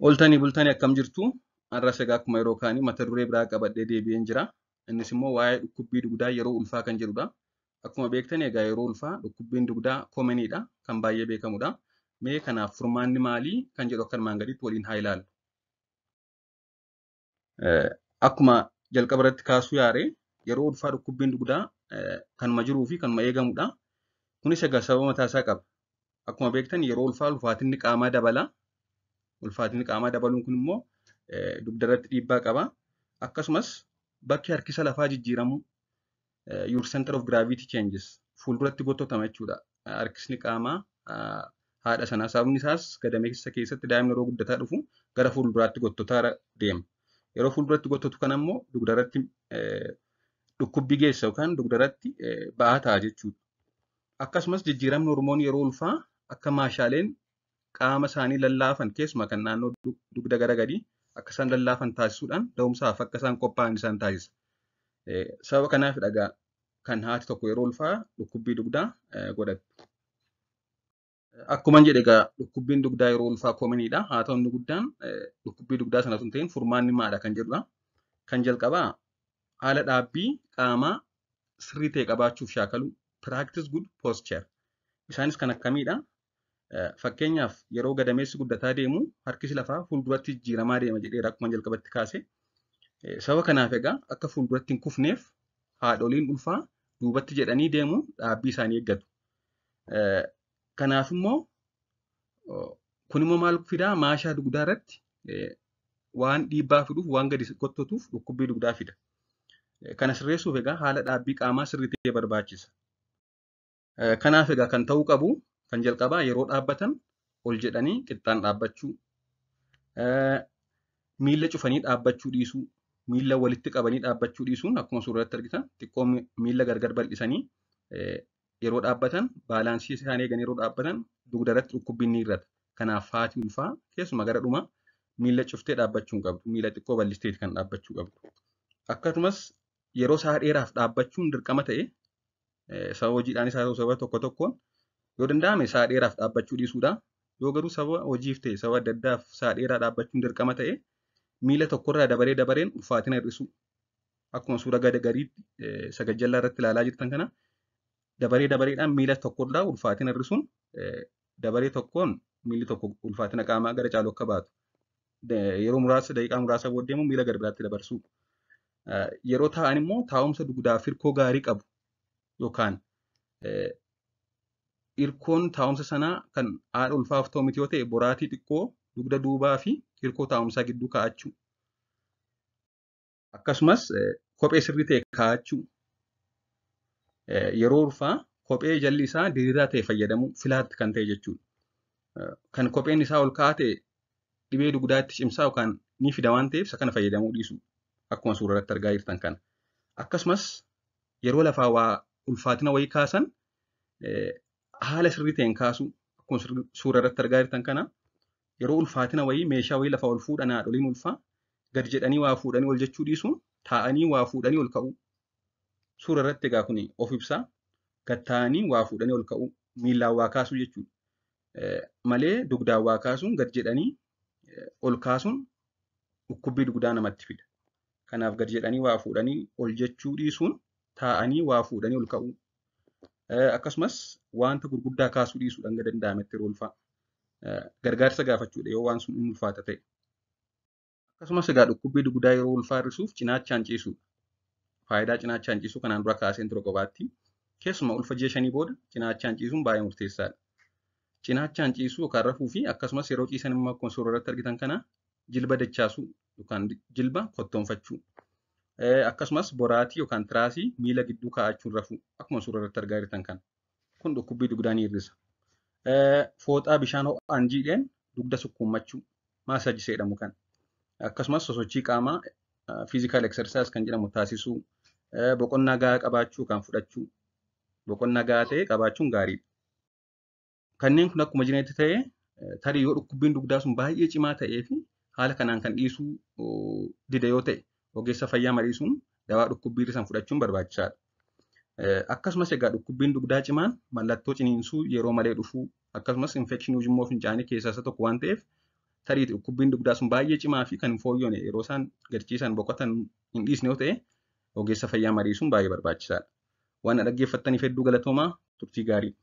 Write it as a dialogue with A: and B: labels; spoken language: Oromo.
A: Ooltanii bultanii akkam jirtu? Har'a sagaa akkuma yeroo kaanii mata duree biraa qabadhee deebi'een jira. Innis immoo waa'ee dhukkubbii dugdaa yeroo ulfaa kan jedhudha. Akkuma beektan egaa yeroo ulfaa dhukkubbiin dugdaa komeniidha. Kan baay'ee beekamudha. kanaaf furmaanni maalii kan jedhu akkanumaan gaditti waliin haa ilaallu. Akkuma jalqaba irratti kaasuu yaare yeroo ulfaa dhukkubbiin dugdaa kanuma jiruu fi kanuma eegamudha. Kunis egaa sababa mataasaa qaba. Akkuma beektan yeroo ulfaa ulfaatinni qaamaa dabala. ulfaatinni qaamaa dabaluun kun immoo eh, dugdarratti dhiibbaa qaba. Akkasumas bakki harkisa lafaa jijjiiramu eh, your center of gravity changes fuulduratti gottotama jechuudha. Harkisni qaamaa eh, haadha sanaa sababni isaas gadame keessatti daa'imni yeroo guddataa dhufu gara fuulduraatti gottotaara deema. Yeroo fuulduratti gottotu kana immoo dugdarratti dhukkubbii geessa yookaan dugdarratti ba'aa ta'a jechuudha. Akkasumas jijjiiramni hormoonii yeroo ulfaa akka maashaaleen qaama isaanii lallaafan keessuma kan naannoo dugda gara gadii akka isaan lallaafan taasisuudhaan da'umsaaf akka isaan qophaa'an isaan taasisa. E, sababa kanaaf dhagaa kan haati tokko yeroo ulfaa dhukkubbii dugdaa e, godhatti. Akkuma jedhe egaa dhukkubbiin dugdaa yeroo ulfaa kominiidha. Haa ta'u inni guddaan e, dhukkubbii dugdaa sana hin ta'in furmaanni maadha kan jedhudha. Kan jalqabaa haala dhaabbii qaamaa sirrii ta'e qabaachuuf shaakalu piraaktis gud posture. Isaanis kan akkamiidha? Eh, fakkeenyaaf yeroo gadameessi guddataa deemu harkisi lafaa fuulduratti jijjiiramaa deema jedhee rakkuma jalqabatti kaase. Eh, sababa kanaaf egaa akka fuulduratti hin kufneef haadholiin ulfaa duubatti jedhanii deemuun dhaabbii isaanii eeggatu. Eh, kanaaf immoo kunimmoo maal fidaa maashaa dugdaa irratti waan dhiibbaa fiduuf waan gadi qottotuuf dhukkubbii dugdaa fida. Kana sirreessuuf egaa haala dhaabbii qaamaa sirrii ta'e barbaachisa. Kanaaf egaa kan ta'uu qabu kan jalqabaa yeroo dhaabbatan ol jedhanii qixxaan dhaabbachuu, miilla cufanii dhaabbachuu dhiisuu, miilla walitti qabanii dhaabbachuu dhiisuun akkuma suuraa irratti argitan xiqqoo miilla gargar bal'isanii yeroo dhaabbatan baalaansii isaanii eeganii yeroo dhaabbatan dugdarratti dhukkubbiin irrata. Kanaaf haati ulfaa keessumaa gara dhumaa miilla cuftee dhaabbachuun qabdu. Miilla xiqqoo bal'isteeti kan dhaabbachuu qabdu. Akkasumas yeroo isaa dheeraaf dhaabbachuun dirqama ta'e sababa hojiidhaanis haa ta'u sababa tokko tokkoon yoo danda'ame saa dheeraaf dhaabbachuu dhiisuudha. Yoo garuu saba hojiif ta'e saba adda addaaf saa dheeraa dhaabbachuun dirqama ta'e miila irraa dabalee dabareen ulfaatina hir'isu. Akkuma suura gada gariitti eh, sagajjallaa irratti ilaalaa jirtan kana dabaree dabareedhaan miila tokkorraa ulfaatina hir'isuun eh, dabaree tokkoon miilli tokko ulfaatina qaamaa gara caalu akka baatu. Yeroo muraasa daqiiqaa muraasa booddee immoo miila gara biraatti dabarsu. Eh, yeroo taa'an immoo taa'umsa dugdaa firkoo gaarii qabu yookaan hirkoon taa'umsa sanaa kan haadha ulfaaf ta'u yoo ta'e boraatii xiqqoo dugda duubaa fi hirkoo taa'umsaa gidduu kaa'achuu. Akkasumas eh, kophee sirrii ta'e kaa'achuu. Eh, yeroo ulfaa kophee jalli isaa diriiraa ta'e fayyadamu filaatti kan ta'e jechuudha. Eh, kan kopheen isaa ol ka'aa ta'e dhibee dugdaatti cimsaa yookaan ni fida waan ta'eef isa kana fayyadamuu dhiisu akkuma suuraa argaa jirtan kana. Akkasumas yeroo lafaa waa ulfaatina wayii kaasan haala sirrii ta'een kaasu akkuma suura irratti argaa jirtan kana yeroo ulfaatina wayii meeshaa wayii lafaa ol fuudhan haadholiin ulfaa gad jedhanii waa fuudhanii ol jechuu dhiisuun taa'anii waa fuudhanii ol ka'uu. Suura irratti egaa kun of ibsaa gad taa'anii waa fuudhanii ol ka'u miillaan waa kaasuu jechuudha. Eh, malee dugdaan waa kaasuun gad jedhanii eh, ol kaasuun dhukkubbii dugdaa namatti fida. Kanaaf gad jedhanii waa fuudhanii ol jechuu dhiisuun taa'anii waa fuudhanii ol ka'u. Eh, akkasumas wanta gurguddaa kaasuu dhiisuu dhanga danda'ametti roolfaa. Eh, gargaarsa gaafachuudha yoo waan sun hin ulfaata ta'e. Akkasumas egaa dhukkubbii dugudaa yeroo ulfaa hir'isuuf cinaachaan ciisuudha. Faayidaa cinaachaan ciisuu kanaan dura kaaseen ture kophaatti. Keessumaa ulfa ji'a shanii booda cinaachaan ciisuun baay'ee murteessaadha. Cinaachaan ciisuu yookaan rafuu fi akkasumas yeroo ciisan immoo akkuma suuraa irratti argitan kana jilba dachaasuu yookaan jilba kottoonfachuu Eh, akkasumas boraatii yookaan tiraasii miila gidduu kaa'achuun rafuu akkuma suuraa irratti argaa jirtan Kun dhukkubbii dugdaa ni hir'isa. Eh, fooxaa bishaan ho'aan jiidheen dugda sukkuummachuu maasaajii jedhamu kan. Akkasumas sosochii qaamaa fiizikaal eh, eksarsaayis kan jedhamu taasisuu boqonnaa gahaa qabaachuu yookaan fudhachuu boqonnaa gahaa ta'e qabaachuun gaariidha. Kanneen kun akkuma jireetti ta'e tarii yoo dhukkubbiin dugdaa sun baay'ee cimaa ta'ee fi haala kanaan kan dhiisuu oh, dida yoo ta'e ogeessa fayyaa mariisuun dawaa dhukkubbii risan fudhachuun barbaachisaadha. Eh, akkasumas egaa dhukkubbiin dugdaa cimaan mallattoo ciniinsuu yeroo malee dhufuu akkasumas infekshinii ujummoo fincaanii keessaa isa tokko waan ta'eef tarii dhukkubbiin dugdaa sun baay'ee cimaa fi kan fooyyone yeroo isaan gadchiisan boqotan hin dhiisne yoo ta'e ogeessa fayyaa mariisuun baay'ee barbaachisaadha. Waan dhaggeeffattaniif hedduu galatoomaa turtii gaarii.